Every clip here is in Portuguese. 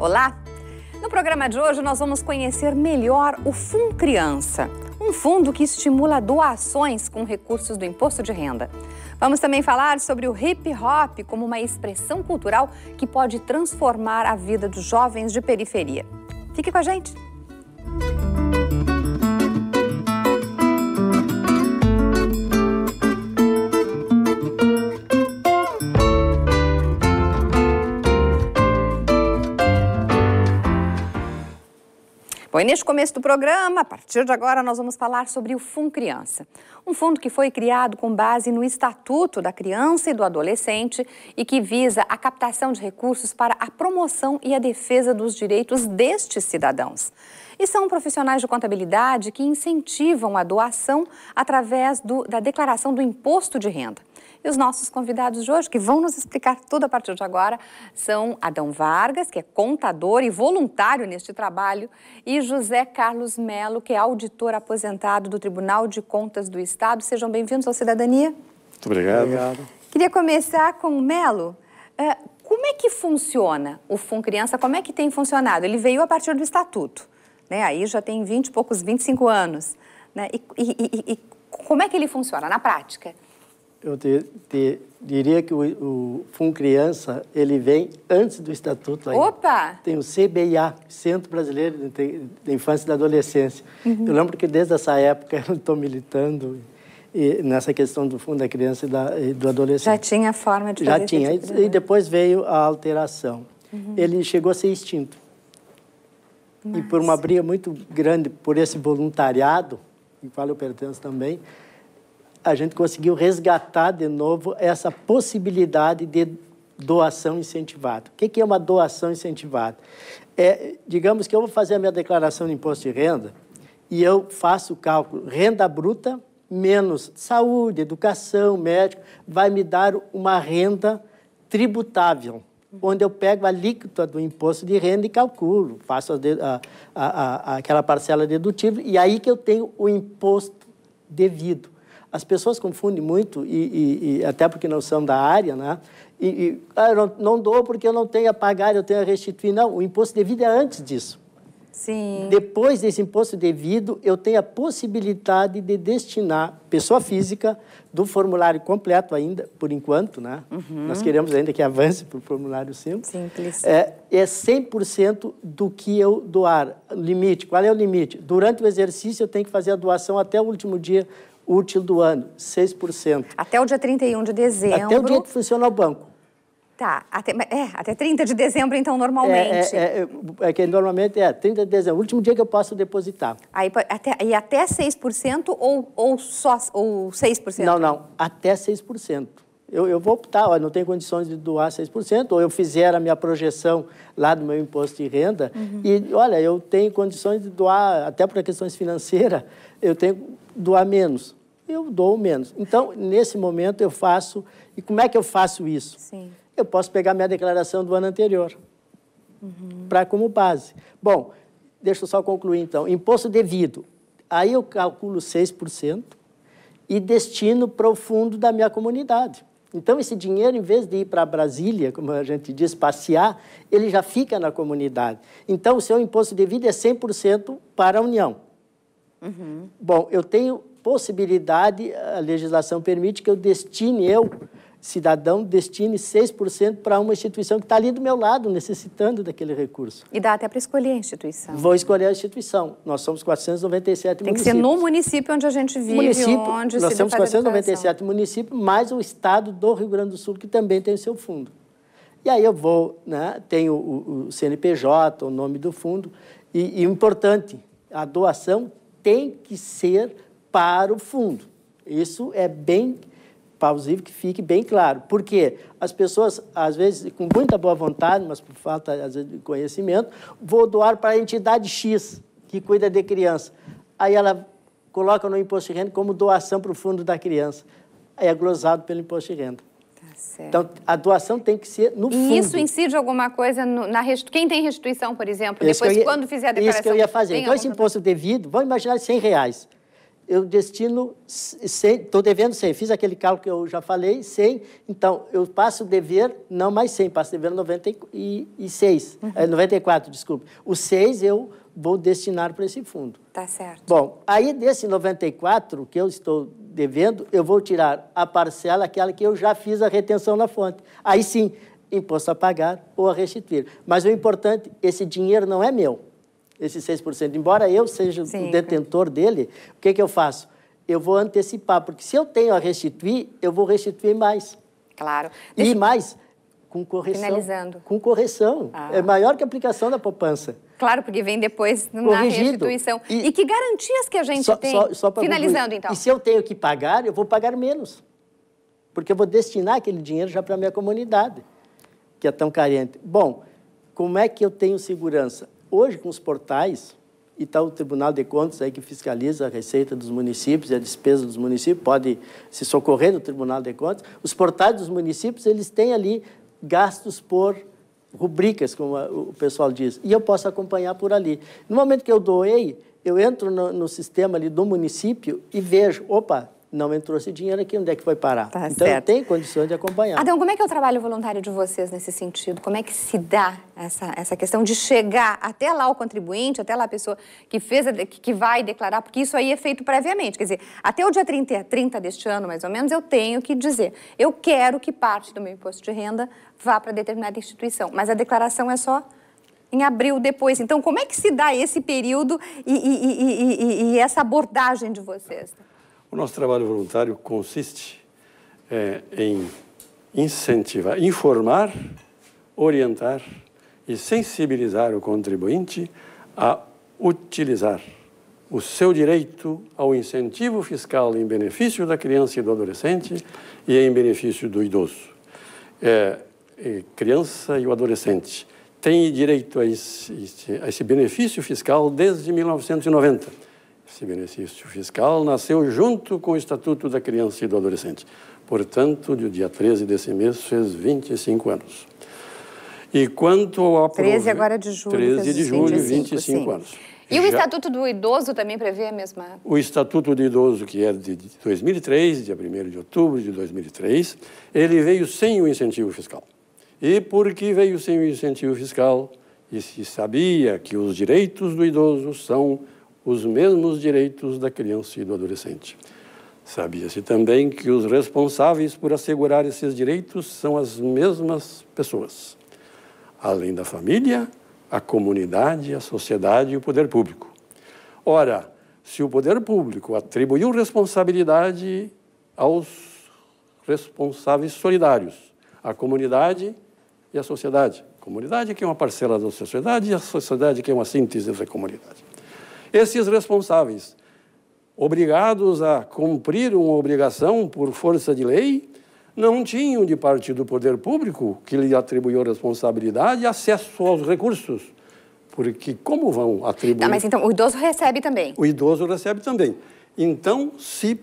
Olá! No programa de hoje, nós vamos conhecer melhor o Fun Criança, um fundo que estimula doações com recursos do imposto de renda. Vamos também falar sobre o hip hop como uma expressão cultural que pode transformar a vida dos jovens de periferia. Fique com a gente! Foi neste começo do programa, a partir de agora, nós vamos falar sobre o Fundo Criança. Um fundo que foi criado com base no Estatuto da Criança e do Adolescente e que visa a captação de recursos para a promoção e a defesa dos direitos destes cidadãos. E são profissionais de contabilidade que incentivam a doação através do, da declaração do imposto de renda. E os nossos convidados de hoje, que vão nos explicar tudo a partir de agora, são Adão Vargas, que é contador e voluntário neste trabalho, e José Carlos Melo, que é auditor aposentado do Tribunal de Contas do Estado. Sejam bem-vindos ao Cidadania. Muito obrigado. obrigado. Queria começar com o Melo. É, como é que funciona o Fundo Criança? Como é que tem funcionado? Ele veio a partir do estatuto, né? Aí já tem 20 e poucos, 25 anos. Né? E, e, e, e como é que ele funciona na prática? eu te, te diria que o, o Criança, ele vem antes do estatuto Opa! Tem o CBIA, Centro Brasileiro de, Infância e da Adolescência. Uhum. Eu lembro que desde essa época eu estou militando e, nessa questão do Fundo da Criança e, da, e do Adolescente. Já tinha forma de fazer Já tinha, tipo de... e, depois veio a alteração. Uhum. Ele chegou a ser extinto. Nossa. E por uma briga muito grande por esse voluntariado, em qual eu pertenço também, a gente conseguiu resgatar de novo essa possibilidade de doação incentivada. O que é uma doação incentivada? É, digamos que eu vou fazer a minha declaração de imposto de renda e eu faço o cálculo renda bruta menos saúde, educação, médico, vai me dar uma renda tributável, onde eu pego a alíquota do imposto de renda e calculo, faço a, a, a, aquela parcela dedutível e aí que eu tenho o imposto devido. As pessoas confundem muito, e, e, e até porque não são da área, né? E, e ah, não, não dou porque eu não tenho a pagar, eu tenho a restituir. Não, o imposto devido é antes disso. Sim. Depois desse imposto devido, eu tenho a possibilidade de destinar pessoa física do formulário completo ainda, por enquanto, né? Uhum. Nós queremos ainda que avance para o formulário simples. Simples. É, é 100% do que eu doar. Limite, qual é o limite? Durante o exercício, eu tenho que fazer a doação até o último dia útil do ano, 6%. Até o dia 31 de dezembro. Até o dia que funciona o banco. Tá, até, é, até 30 de dezembro, então, normalmente. É, é, é, é que normalmente é 30 de dezembro, o último dia que eu posso depositar. Aí, até, e até 6% ou, ou só ou 6%? Não, não, até 6%. Eu, eu vou optar, olha, não tenho condições de doar 6%, ou eu fizer a minha projeção lá do meu imposto de renda, uhum. e olha, eu tenho condições de doar, até para questões financeiras, eu tenho doar menos eu dou menos. Então, nesse momento, eu faço. E como é que eu faço isso? Sim. Eu posso pegar minha declaração do ano anterior uhum. para como base. Bom, deixa eu só concluir então. Imposto devido. Aí eu calculo 6% e destino para o fundo da minha comunidade. Então, esse dinheiro, em vez de ir para Brasília, como a gente diz, passear, ele já fica na comunidade. Então, o seu imposto devido é 100% para a União. Uhum. Bom, eu tenho possibilidade, a legislação permite que eu destine, eu, cidadão, destine 6% para uma instituição que está ali do meu lado, necessitando daquele recurso. E dá até para escolher a instituição. Vou escolher a instituição. Nós somos 497 municípios. Tem que ser no município onde a gente vive, município, onde nós se Nós somos 497 municípios, mais o estado do Rio Grande do Sul, que também tem o seu fundo. E aí eu vou, né, tenho o, o CNPJ, o nome do fundo, e, e importante, a doação tem que ser para o fundo. Isso é bem plausível que fique bem claro, porque as pessoas, às vezes, com muita boa vontade, mas por falta vezes, de conhecimento, vou doar para a entidade X, que cuida de criança. Aí ela coloca no imposto de renda como doação para o fundo da criança. Aí é glosado pelo imposto de renda. Tá então, a doação tem que ser no fundo. E isso incide alguma coisa no, na restituição? Quem tem restituição, por exemplo, isso depois, ia, quando fizer a declaração... Isso que eu ia fazer. Então, esse imposto devido, vamos imaginar 100 reais eu destino 100, estou devendo 100, fiz aquele cálculo que eu já falei, 100, então eu passo o dever, não mais 100, passo o dever 96, uhum. 94, desculpe. os 6 eu vou destinar para esse fundo. Tá certo. Bom, aí desse 94 que eu estou devendo, eu vou tirar a parcela, aquela que eu já fiz a retenção na fonte. Aí sim, imposto a pagar ou a restituir. Mas o importante, esse dinheiro não é meu esses 6%. Embora eu seja Sim, o detentor claro. dele, o que, que eu faço? Eu vou antecipar, porque se eu tenho a restituir, eu vou restituir mais. Claro. Deixa... E mais, com correção. Finalizando. Com correção. Ah. É maior que a aplicação da poupança. Claro, porque vem depois Corrigido. na restituição. E, e, que garantias que a gente só, tem? Só, só Finalizando, concluir. então. E se eu tenho que pagar, eu vou pagar menos. Porque eu vou destinar aquele dinheiro já para a minha comunidade, que é tão carente. Bom, como é que eu tenho segurança? Hoje, com os portais, e está o Tribunal de Contas aí que fiscaliza a receita dos municípios e a despesa dos municípios, pode se socorrer do Tribunal de Contas. Os portais dos municípios, eles têm ali gastos por rubricas, como o pessoal diz, e eu posso acompanhar por ali. No momento que eu doei, eu entro no, no sistema ali do município e vejo, opa, não entrou esse dinheiro aqui, onde é que foi parar? Tá então, certo. tem condições de acompanhar. Adão, como é que é o trabalho voluntário de vocês nesse sentido? Como é que se dá essa, essa questão de chegar até lá o contribuinte, até lá a pessoa que fez, a, que vai declarar, porque isso aí é feito previamente. Quer dizer, até o dia 30, 30 deste ano, mais ou menos, eu tenho que dizer, eu quero que parte do meu imposto de renda vá para determinada instituição, mas a declaração é só em abril depois. Então, como é que se dá esse período e, e, e, e essa abordagem de vocês? O nosso trabalho voluntário consiste é, em incentivar, informar, orientar e sensibilizar o contribuinte a utilizar o seu direito ao incentivo fiscal em benefício da criança e do adolescente e em benefício do idoso. É, é, criança e o adolescente têm direito a esse, a esse benefício fiscal desde 1990 esse benefício fiscal nasceu junto com o Estatuto da Criança e do Adolescente. Portanto, do dia 13 desse mês, fez 25 anos. E quanto ao... Aprove... 13 agora de julho. 13 de julho, 25, 25 anos. E Já... o Estatuto do Idoso também prevê a mesma? O Estatuto do Idoso, que é de 2003, dia 1 de outubro de 2003, ele veio sem o incentivo fiscal. E porque veio sem o incentivo fiscal, e se sabia que os direitos do idoso são os mesmos direitos da criança e do adolescente. Sabia-se também que os responsáveis por assegurar esses direitos são as mesmas pessoas, além da família, a comunidade, a sociedade e o poder público. Ora, se o poder público atribuiu responsabilidade aos responsáveis solidários, a comunidade e a sociedade. Comunidade que é uma parcela da sociedade e a sociedade que é uma síntese da comunidade esses responsáveis, obrigados a cumprir uma obrigação por força de lei, não tinham de parte do poder público, que lhe atribuiu responsabilidade, acesso aos recursos. Porque como vão atribuir... Não, tá, mas então o idoso recebe também. O idoso recebe também. Então se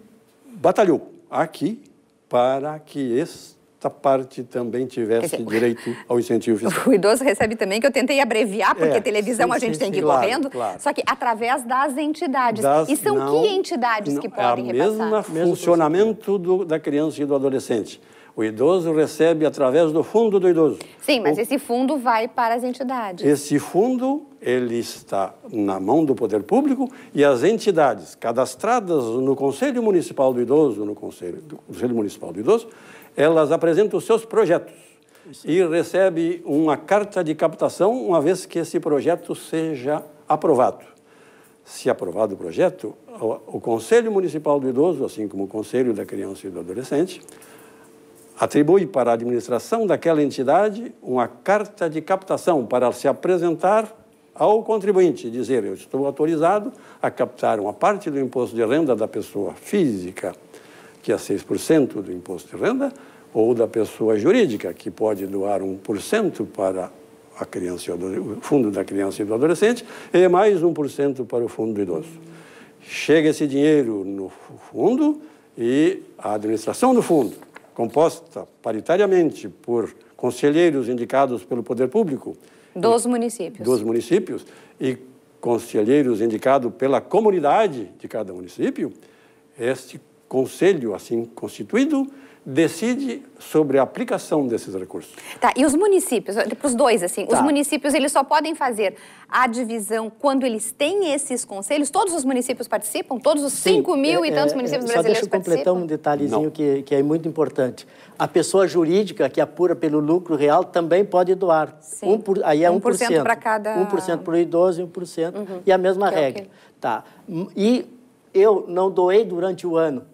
batalhou aqui para que este outra parte também tivesse dizer, direito ao incentivo fiscal. O idoso recebe também, que eu tentei abreviar, porque é, televisão sim, a gente sim, tem que ir claro, correndo, claro. só que através das entidades. Das, e são não, que entidades não, que podem é a Mesma mesmo funcionamento do, da criança e do adolescente. O idoso recebe através do fundo do idoso. Sim, mas o, esse fundo vai para as entidades. Esse fundo, ele está na mão do poder público e as entidades cadastradas no Conselho Municipal do Idoso, no Conselho, Conselho Municipal do Idoso, elas apresentam os seus projetos Isso. e recebe uma carta de captação uma vez que esse projeto seja aprovado. Se aprovado o projeto, o Conselho Municipal do Idoso, assim como o Conselho da Criança e do Adolescente, atribui para a administração daquela entidade uma carta de captação para se apresentar ao contribuinte, dizer eu estou autorizado a captar uma parte do imposto de renda da pessoa física que é 6% do imposto de renda, ou da pessoa jurídica, que pode doar 1% para a criança, o fundo da criança e do adolescente, e mais 1% para o fundo do idoso. Chega esse dinheiro no fundo e a administração do fundo, composta paritariamente por conselheiros indicados pelo poder público. Dos e, municípios. Dos municípios e conselheiros indicados pela comunidade de cada município, este conselho assim constituído decide sobre a aplicação desses recursos. Tá, e os municípios, para os dois, assim, tá. os municípios eles só podem fazer a divisão quando eles têm esses conselhos? Todos os municípios participam? Todos os 5 mil é, e tantos é, é. municípios brasileiros participam? Só deixa eu completar um detalhezinho que, que, é muito importante. A pessoa jurídica que apura pelo lucro real também pode doar. Sim. Um por, aí é 1%. 1% para cada... 1% para o idoso e 1%. Uhum. E a mesma que é regra. É okay. Tá. E eu não doei durante o ano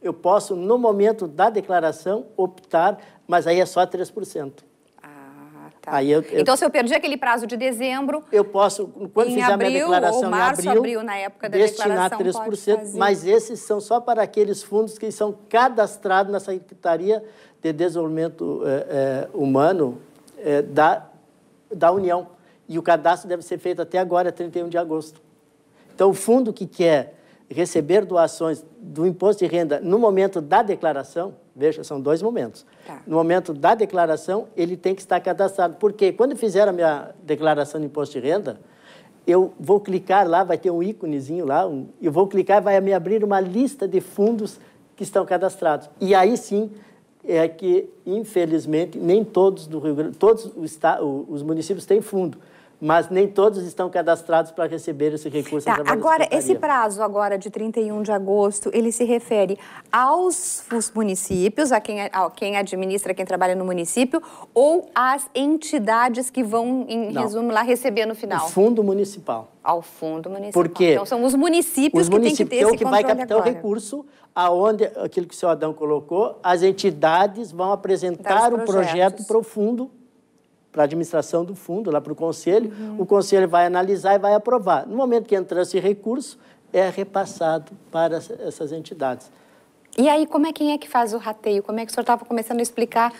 eu posso, no momento da declaração, optar, mas aí é só 3%. Ah, tá. Aí eu, eu, então, se eu perdi aquele prazo de dezembro. Eu posso, quando fizer abril, minha declaração ou março, em abril, abril na época da destinar declaração, 3%, mas esses são só para aqueles fundos que são cadastrados na Secretaria de Desenvolvimento eh, eh, Humano eh, da, da União. E o cadastro deve ser feito até agora, 31 de agosto. Então, o fundo que quer receber doações do imposto de renda no momento da declaração, veja, são dois momentos. Tá. No momento da declaração, ele tem que estar cadastrado. Porque quando fizer a minha declaração de imposto de renda, eu vou clicar lá, vai ter um íconezinho lá, um, eu vou clicar, vai me abrir uma lista de fundos que estão cadastrados. E aí sim é que, infelizmente, nem todos do Rio Grande, todos os, os municípios têm fundo mas nem todos estão cadastrados para receber esse recurso. Tá, agora, esse prazo agora de 31 de agosto, ele se refere aos municípios, a quem, a quem administra, quem trabalha no município, ou às entidades que vão, em Não. resumo, lá receber no final? O fundo municipal. Ao fundo municipal. Porque então, são os municípios os que têm que ter esse que vai captar o recurso, aonde, aquilo que o senhor Adão colocou, as entidades vão apresentar um projeto profundo para a administração do fundo, lá para o conselho. Uhum. O conselho vai analisar e vai aprovar. No momento que entra esse recurso, é repassado para essas entidades. E aí, como é quem é que faz o rateio? Como é que o senhor estava começando a explicar uh,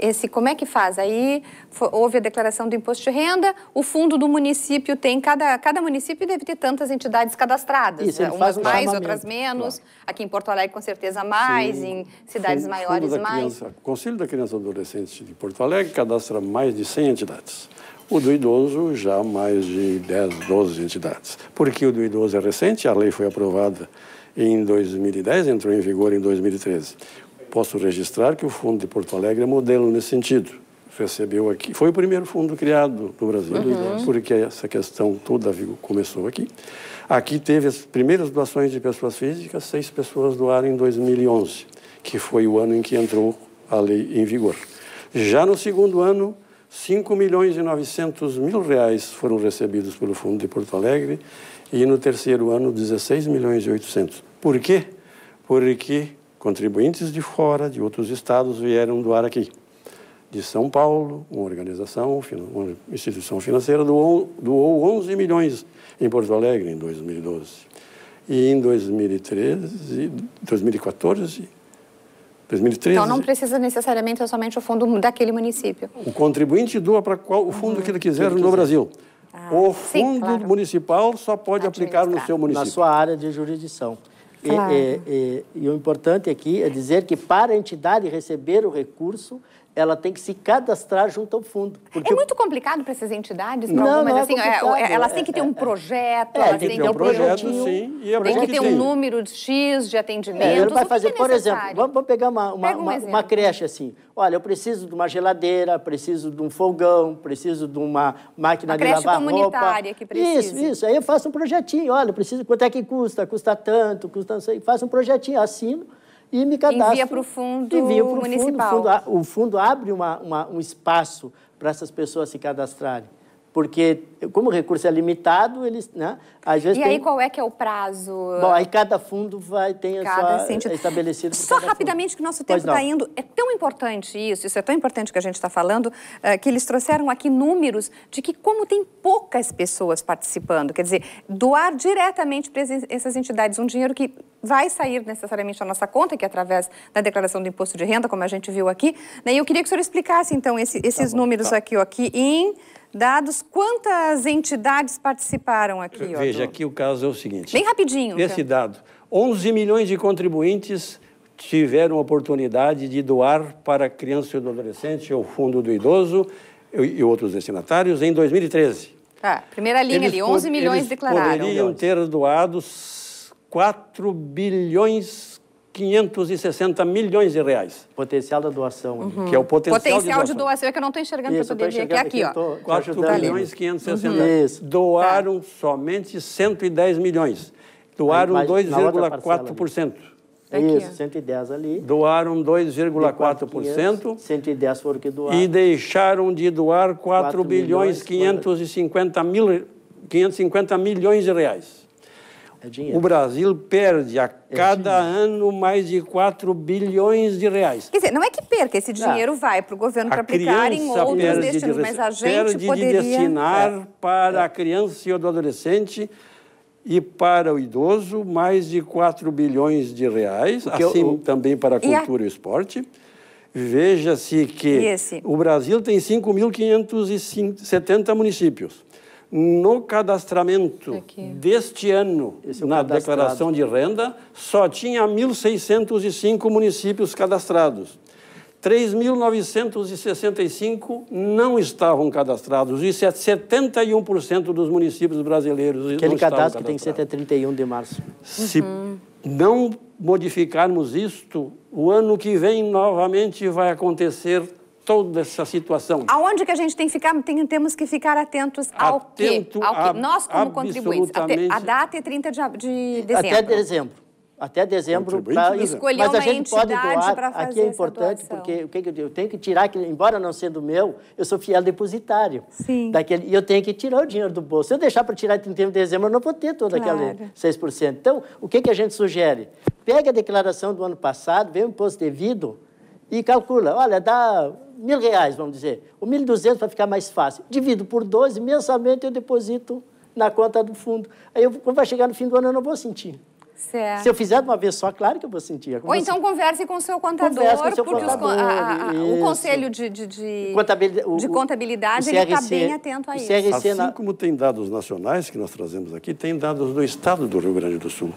esse como é que faz? Aí foi, houve a declaração do imposto de renda, o fundo do município tem, cada, cada município deve ter tantas entidades cadastradas, Isso, né? umas mais, outras menos. Claro. Aqui em Porto Alegre, com certeza, mais, Sim, em cidades fundo, maiores, fundo mais. Criança, o Conselho da Criança e Adolescente de Porto Alegre cadastra mais de 100 entidades. O do idoso já mais de 10, 12 entidades. Porque o do idoso é recente, a lei foi aprovada em 2010, entrou em vigor em 2013. Posso registrar que o Fundo de Porto Alegre é modelo nesse sentido. Recebeu aqui, foi o primeiro fundo criado no Brasil, uhum. porque essa questão toda começou aqui. Aqui teve as primeiras doações de pessoas físicas, seis pessoas doaram em 2011, que foi o ano em que entrou a lei em vigor. Já no segundo ano, 5 milhões e 900 mil reais foram recebidos pelo Fundo de Porto Alegre e no terceiro ano 16 milhões e 800. Por quê? Porque contribuintes de fora, de outros estados, vieram doar aqui. De São Paulo, uma organização, uma instituição financeira, doou, doou 11 milhões em Porto Alegre em 2012. E em 2013, 2014, 2013. Então não precisa necessariamente somente o fundo daquele município. O contribuinte doa para qual o fundo uhum, que ele quiser, uhum. quiser. no Brasil. Ah, o fundo sim, claro. municipal só pode aplicar no seu município. Na sua área de jurisdição. Claro. E, e, e, e, o importante aqui é dizer que para a entidade receber o recurso, ela tem que se cadastrar junto ao fundo. Porque... É muito complicado para essas entidades, algumas, não é assim, é, é, elas têm que ter é, um é, projeto, é, elas têm que ter um projeto, sim, e é tem que ter um número de X de atendimentos. É, ele vai fazer, por exemplo, vamos, pegar uma, uma, um uma, uma, creche assim. Olha, eu preciso de uma geladeira, preciso de um fogão, preciso de uma máquina uma de lavar roupa. creche comunitária que precisa. Isso, isso. Aí eu faço um projetinho. Olha, eu preciso, quanto é que custa? Custa tanto, custa não sei. Faço um projetinho, assino e me cadastro. Envia para o fundo municipal. Fundo, o fundo abre uma, uma, um espaço para essas pessoas se cadastrarem porque como o recurso é limitado, eles, né, às vezes E tem... aí qual é que é o prazo? Bom, aí cada fundo vai tem a sua sentido. estabelecido. Só rapidamente fundo. que o nosso tempo está indo, é tão importante isso, isso é tão importante que a gente está falando, eh, que eles trouxeram aqui números de que como tem poucas pessoas participando, quer dizer, doar diretamente para essas entidades um dinheiro que vai sair necessariamente da nossa conta, que é através da declaração do imposto de renda, como a gente viu aqui. Né? E eu queria que o senhor explicasse então esse, tá esses tá bom, números tá. aqui, ó, aqui em dados. Quantas entidades participaram aqui? Otto? Veja, aqui o caso é o seguinte. Bem rapidinho. Esse então. dado, 11 milhões de contribuintes tiveram a oportunidade de doar para criança e adolescente o Fundo do Idoso e outros destinatários em 2013. Tá, primeira linha eles ali, 11 milhões eles declararam. poderiam ter doado 4 bilhões 560 milhões de reais. Potencial da doação. Uhum. Que é o potencial, potencial de, doação. Potencial de doação. É que eu não estou enxergando para poder ver. Aqui, aqui, aqui ó. 4 tá milhões 560. Uhum. Isso. Doaram tá. somente 110 milhões. Doaram 2,4%. Isso, 110 ali. Doaram 2,4%. 110 foram que doaram. E deixaram de doar 4, 4 bilhões 550 mil, 550 milhões de reais. É dinheiro. O Brasil perde a é cada é ano mais de 4 bilhões de reais. Quer dizer, não é que perca, esse dinheiro vai para o governo para aplicar em outros perde destinos, de, mas a gente perde poderia... de destinar é. para é. a criança e o adolescente e para o idoso mais de 4 bilhões de reais, Porque assim eu... também para a cultura e, a... e esporte. Veja-se que o Brasil tem 5.570 municípios no cadastramento Aqui. deste ano, é na declaração de renda, só tinha 1.605 municípios cadastrados. 3.965 não estavam cadastrados. Isso é 71% dos municípios brasileiros. Aquele cadastro que tem que ser até 31 de março. Se uhum. não modificarmos isto, o ano que vem novamente vai acontecer toda essa situação. Aonde que a gente tem que ficar? Tem, temos que ficar atentos ao Atento quê? Ao quê? A, Nós, como contribuintes. A, a data é 30 de, de dezembro. Até dezembro até dezembro para escolher mas a gente pode doar aqui é importante porque o que eu tenho que tirar que embora não sendo meu eu sou fiel depositário Sim. daquele e eu tenho que tirar o dinheiro do bolso se eu deixar para tirar 31 de dezembro eu não vou ter todo claro. aquele 6%. então o que que a gente sugere pega a declaração do ano passado vem o imposto devido e calcula, olha, dá mil reais, vamos dizer, ou mil duzentos para ficar mais fácil. Divido por 12, mensalmente eu deposito na conta do fundo. Aí, eu, quando vai chegar no fim do ano, eu não vou sentir. Certo. Se eu fizer de uma vez só, claro que eu vou sentir. É ou então assim. converse com o seu contador, com seu porque contador, os, a, a, o conselho de, de, de contabilidade, o, de contabilidade está bem atento a isso. CRC assim na... como tem dados nacionais que nós trazemos aqui, tem dados do estado do Rio Grande do Sul.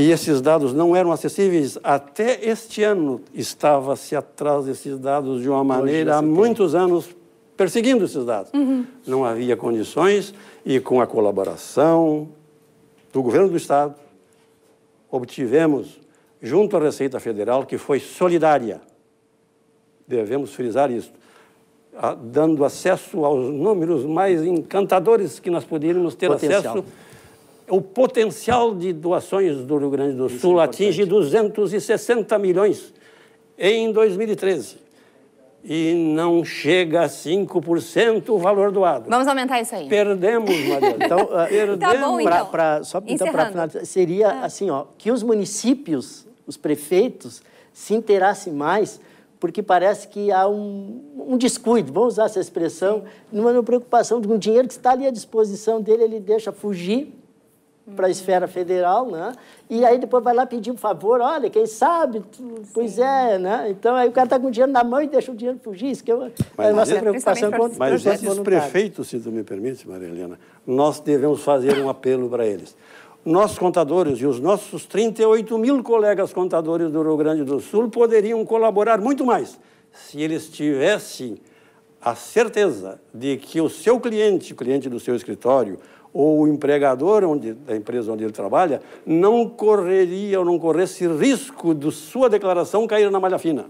E esses dados não eram acessíveis até este ano. Estava-se atrás desses dados de uma maneira há muitos tem. anos perseguindo esses dados. Uhum. Não havia condições e com a colaboração do governo do estado obtivemos junto à Receita Federal que foi solidária. Devemos frisar isso dando acesso aos números mais encantadores que nós poderíamos ter Potencial. acesso o potencial de doações do Rio Grande do Isso é Sul é atinge 260 milhões em 2013 e não chega a 5% o valor doado. Vamos aumentar isso aí. Perdemos, Maria. Então, uh, ah, perdemos. Tá bom, então. Pra, pra, só então, para finalizar, seria ah. assim, ó, que os municípios, os prefeitos, se interessem mais, porque parece que há um, um descuido, vamos usar essa expressão, numa preocupação de um dinheiro que está ali à disposição dele, ele deixa fugir para a esfera federal, né? E aí depois vai lá pedir um favor, olha, quem sabe, tu, pois é, né? Então aí o cara está com o dinheiro na mão e deixa o dinheiro fugir, isso que eu, é mas, é a nossa é- preocupação com Mas esses prefeitos, se tu me permite, Maria Helena, nós devemos fazer um apelo para eles. Nós contadores e os nossos 38 mil colegas contadores do Rio Grande do Sul poderiam colaborar muito mais se eles tivessem a certeza de que o seu cliente, o cliente do seu escritório, ou o empregador onde, da empresa onde ele trabalha não correria ou não corresse risco de sua declaração cair na malha fina.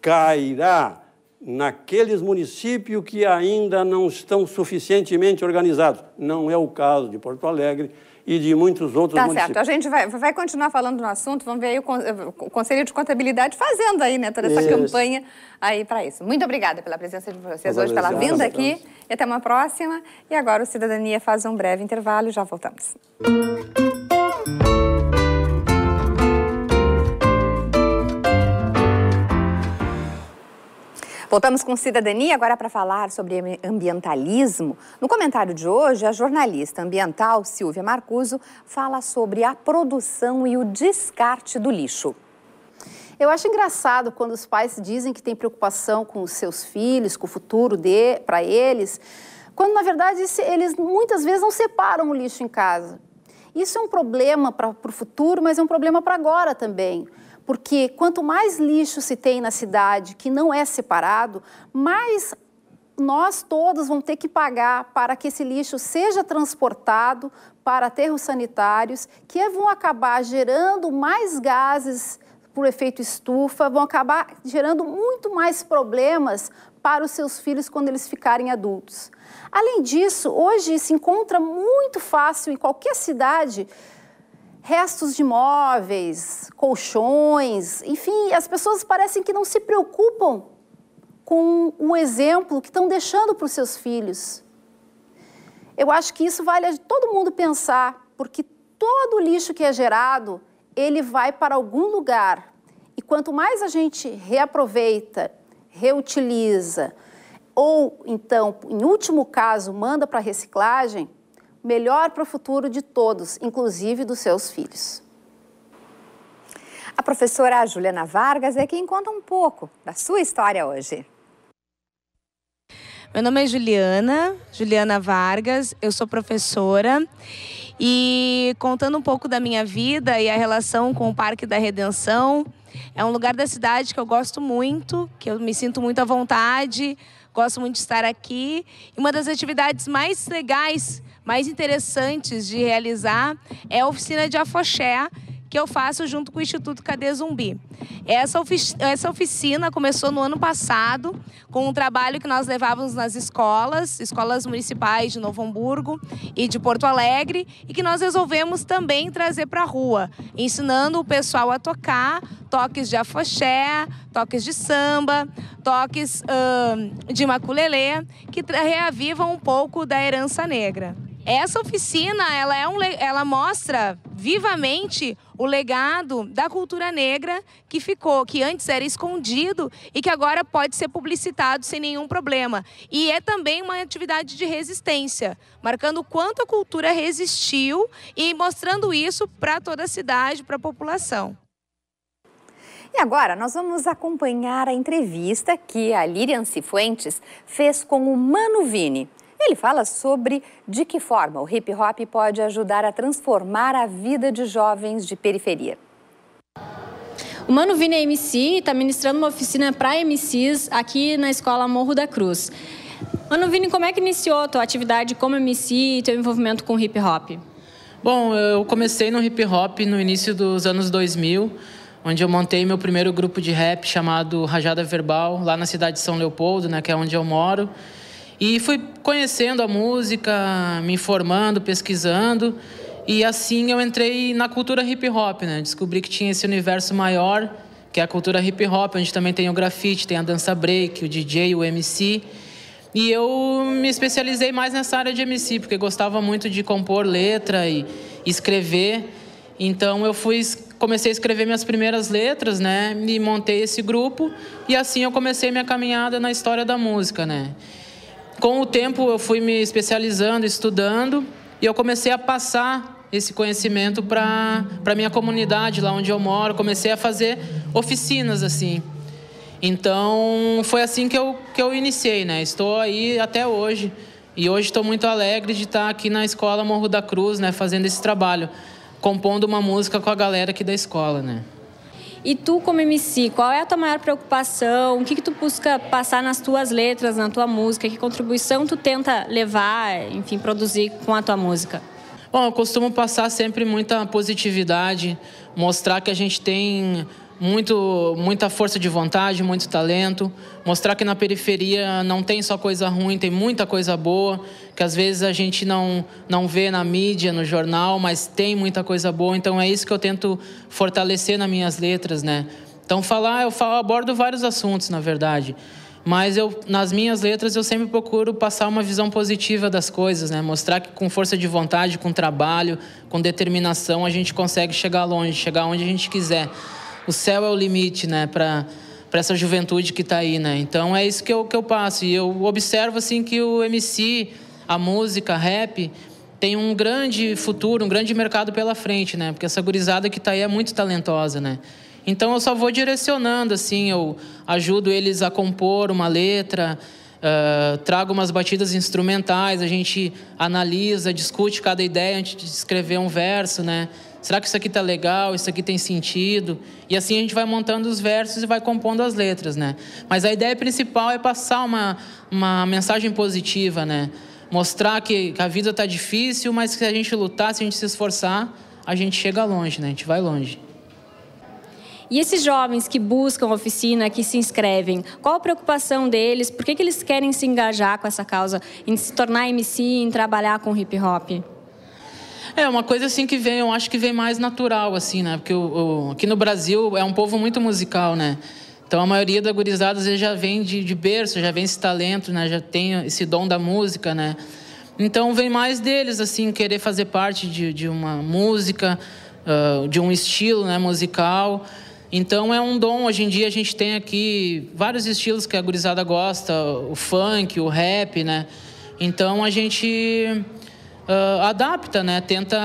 Cairá naqueles municípios que ainda não estão suficientemente organizados. Não é o caso de Porto Alegre, e de muitos outros tá municípios. Tá certo, a gente vai, vai continuar falando no assunto, vamos ver aí o, eh, o Conselho de Contabilidade fazendo aí, né, toda essa isso. campanha aí para isso. Muito obrigada pela presença de vocês Muito hoje, pela vinda aqui e até uma próxima. E agora o Cidadania faz um breve intervalo e já voltamos. Música Voltamos com Cidadania agora para falar sobre ambientalismo. No comentário de hoje, a jornalista ambiental Silvia Marcuso fala sobre a produção e o descarte do lixo. Eu acho engraçado quando os pais dizem que têm preocupação com os seus filhos, com o futuro de, para eles, quando na verdade eles muitas vezes não separam o lixo em casa. Isso é um problema para o pro futuro, mas é um problema para agora também porque quanto mais lixo se tem na cidade que não é separado, mais nós todos vamos ter que pagar para que esse lixo seja transportado para aterros sanitários, que vão acabar gerando mais gases por efeito estufa, vão acabar gerando muito mais problemas para os seus filhos quando eles ficarem adultos. Além disso, hoje se encontra muito fácil em qualquer cidade restos de móveis, colchões, enfim, as pessoas parecem que não se preocupam com o exemplo que estão deixando para os seus filhos. Eu acho que isso vale a todo mundo pensar, porque todo o lixo que é gerado, ele vai para algum lugar. E quanto mais a gente reaproveita, reutiliza, ou então, em último caso, manda para reciclagem, melhor para o futuro de todos, inclusive dos seus filhos. A professora Juliana Vargas é quem conta um pouco da sua história hoje. Meu nome é Juliana, Juliana Vargas, eu sou professora e contando um pouco da minha vida e a relação com o Parque da Redenção, é um lugar da cidade que eu gosto muito, que eu me sinto muito à vontade, gosto muito de estar aqui. E uma das atividades mais legais mais interessantes de realizar é a oficina de afoxé, que eu faço junto com o Instituto Cadê Zumbi. Essa, ofici essa oficina começou no ano passado, com um trabalho que nós levávamos nas escolas, escolas municipais de Novo Hamburgo e de Porto Alegre, e que nós resolvemos também trazer para a rua, ensinando o pessoal a tocar toques de afoxé, toques de samba, toques de maculelê, que reavivam um pouco da herança negra. Essa oficina, ela, é um, ela mostra vivamente o legado da cultura negra que ficou, que antes era escondido e que agora pode ser publicitado sem nenhum problema. E é também uma atividade de resistência, marcando quanto a cultura resistiu e mostrando isso para toda a cidade, para a população. E agora nós vamos acompanhar a entrevista que a Lirian Cifuentes fez com o Mano Vini. Ele fala sobre de que forma o hip hop pode ajudar a transformar a vida de jovens de periferia. O Mano Vini é MC está ministrando uma oficina para MCs aqui na Escola Morro da Cruz. Mano Vini, como é que iniciou a tua atividade como MC e teu envolvimento com hip hop? Bom, eu comecei no hip hop no início dos anos 2000, onde eu montei meu primeiro grupo de rap chamado Rajada Verbal, lá na cidade de São Leopoldo, né, que é onde eu moro. E fui conhecendo a música, me informando, pesquisando. E assim eu entrei na cultura hip hop, né? Descobri que tinha esse universo maior, que é a cultura hip hop, onde também tem o grafite, tem a dança break, o DJ, o MC. E eu me especializei mais nessa área de MC, porque gostava muito de compor letra e escrever. Então eu fui comecei a escrever minhas primeiras letras, né? E montei esse grupo e assim eu comecei minha caminhada na história da música, né? Com o tempo, eu fui me especializando, estudando, e eu comecei a passar esse conhecimento para a minha comunidade, lá onde eu moro. Comecei a fazer oficinas assim. Então, foi assim que eu, que eu iniciei, né? Estou aí até hoje. E hoje estou muito alegre de estar tá aqui na escola Morro da Cruz, né? Fazendo esse trabalho, compondo uma música com a galera aqui da escola, né? E tu, como MC, qual é a tua maior preocupação? O que, que tu busca passar nas tuas letras, na tua música? Que contribuição tu tenta levar, enfim, produzir com a tua música? Bom, eu costumo passar sempre muita positividade, mostrar que a gente tem muito, muita força de vontade, muito talento, mostrar que na periferia não tem só coisa ruim, tem muita coisa boa, que às vezes a gente não, não vê na mídia, no jornal, mas tem muita coisa boa. Então é isso que eu tento fortalecer nas minhas letras, né? Então falar, eu falo, abordo vários assuntos, na verdade. Mas eu, nas minhas letras eu sempre procuro passar uma visão positiva das coisas, né? Mostrar que com força de vontade, com trabalho, com determinação, a gente consegue chegar longe, chegar onde a gente quiser o céu é o limite, né, para para essa juventude que está aí, né? Então é isso que eu, que eu passo. E eu observo assim que o MC, a música, rap, tem um grande futuro, um grande mercado pela frente, né? Porque essa gurizada que está aí é muito talentosa, né? Então eu só vou direcionando, assim, eu ajudo eles a compor uma letra, uh, trago umas batidas instrumentais, a gente analisa, discute cada ideia antes de escrever um verso, né? Será que isso aqui tá legal? Isso aqui tem sentido? E assim a gente vai montando os versos e vai compondo as letras, né? Mas a ideia principal é passar uma, uma mensagem positiva, né? Mostrar que, que a vida tá difícil, mas que se a gente lutar, se a gente se esforçar, a gente chega longe, né? A gente vai longe. E esses jovens que buscam oficina, que se inscrevem, qual a preocupação deles? Por que, que eles querem se engajar com essa causa, em se tornar MC, em trabalhar com hip hop? É, uma coisa assim que vem, eu acho que vem mais natural, assim, né? Porque o, o aqui no Brasil é um povo muito musical, né? Então a maioria da gurizada às vezes, já vem de, de berço, já vem esse talento, né? Já tem esse dom da música, né? Então vem mais deles, assim, querer fazer parte de, de uma música, uh, de um estilo né, musical. Então é um dom. Hoje em dia a gente tem aqui vários estilos que a gurizada gosta, o funk, o rap, né? Então a gente uh, adapta, né? Tenta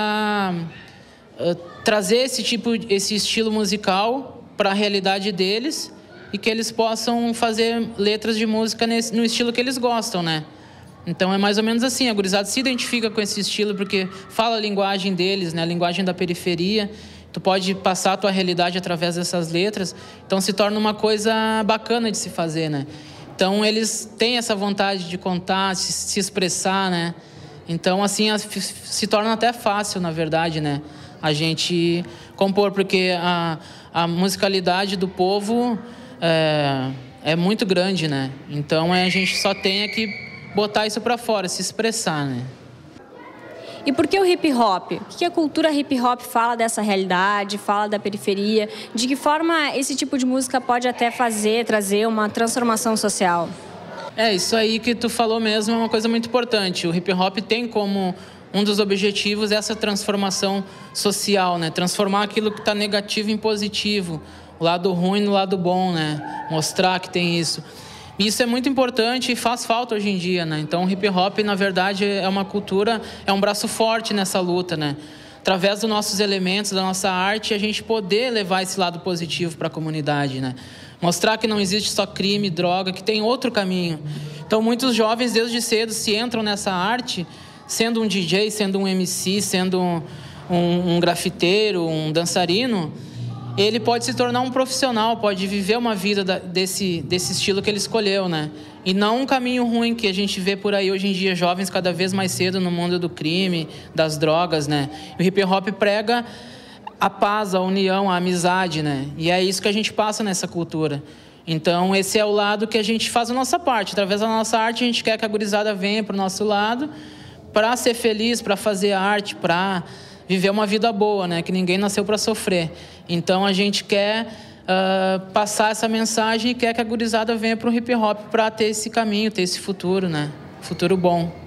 uh, trazer esse tipo, esse estilo musical para a realidade deles e que eles possam fazer letras de música nesse, no estilo que eles gostam, né? Então é mais ou menos assim, a gurizada se identifica com esse estilo porque fala a linguagem deles, né? A linguagem da periferia. Tu pode passar a tua realidade através dessas letras, então se torna uma coisa bacana de se fazer, né? Então eles têm essa vontade de contar, se, se expressar, né? Então, assim, se torna até fácil, na verdade, né? A gente compor, porque a, a musicalidade do povo é, é muito grande, né? Então, é, a gente só tem é que botar isso para fora, se expressar, né? E por que o hip hop? O que a cultura hip hop fala dessa realidade, fala da periferia? De que forma esse tipo de música pode até fazer, trazer uma transformação social? É, isso aí que tu falou mesmo é uma coisa muito importante. O hip hop tem como um dos objetivos essa transformação social, né? Transformar aquilo que está negativo em positivo, o lado ruim no lado bom, né? Mostrar que tem isso. E isso é muito importante e faz falta hoje em dia, né? Então, o hip hop, na verdade, é uma cultura, é um braço forte nessa luta, né? Através dos nossos elementos, da nossa arte, a gente poder levar esse lado positivo para a comunidade, né? Mostrar que não existe só crime, droga, que tem outro caminho. Então, muitos jovens, desde cedo, se entram nessa arte, sendo um DJ, sendo um MC, sendo um, um, um grafiteiro, um dançarino, ele pode se tornar um profissional, pode viver uma vida da, desse, desse estilo que ele escolheu, né? E não um caminho ruim que a gente vê por aí hoje em dia, jovens cada vez mais cedo no mundo do crime, das drogas, né? O hip hop prega a paz, a união, a amizade, né? E é isso que a gente passa nessa cultura. Então, esse é o lado que a gente faz a nossa parte. Através da nossa arte, a gente quer que a gurizada venha para o nosso lado para ser feliz, para fazer arte, para viver uma vida boa, né? Que ninguém nasceu para sofrer. Então, a gente quer uh, passar essa mensagem e quer que a gurizada venha para o hip hop para ter esse caminho, ter esse futuro, né? Futuro bom.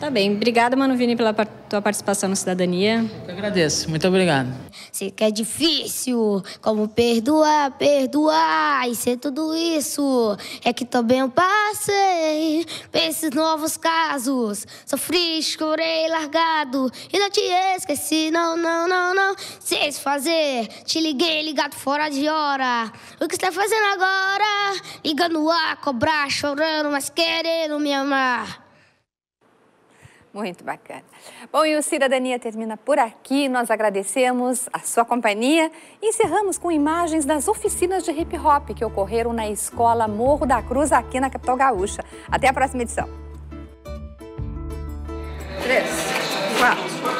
Tá bem. Obrigada, Mano Vini, pela tua participação no Cidadania. Eu agradeço. Muito obrigado. Sei que é difícil, como perdoar, perdoar e ser tudo isso. É que também eu passei esses novos casos. Sofri, chorei, largado e não te esqueci, não, não, não, não. Sei se fazer, te liguei ligado fora de hora. O que está fazendo agora? Ligando a cobrar, chorando, mas querendo me amar. Muito bacana. Bom, e o Cidadania termina por aqui. Nós agradecemos a sua companhia encerramos com imagens das oficinas de hip hop que ocorreram na escola Morro da Cruz, aqui na capital gaúcha. Até a próxima edição. Três, quatro.